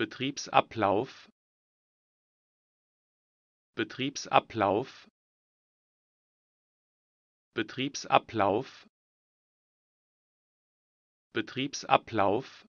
betriebsablauf betriebsablauf betriebsablauf betriebsablauf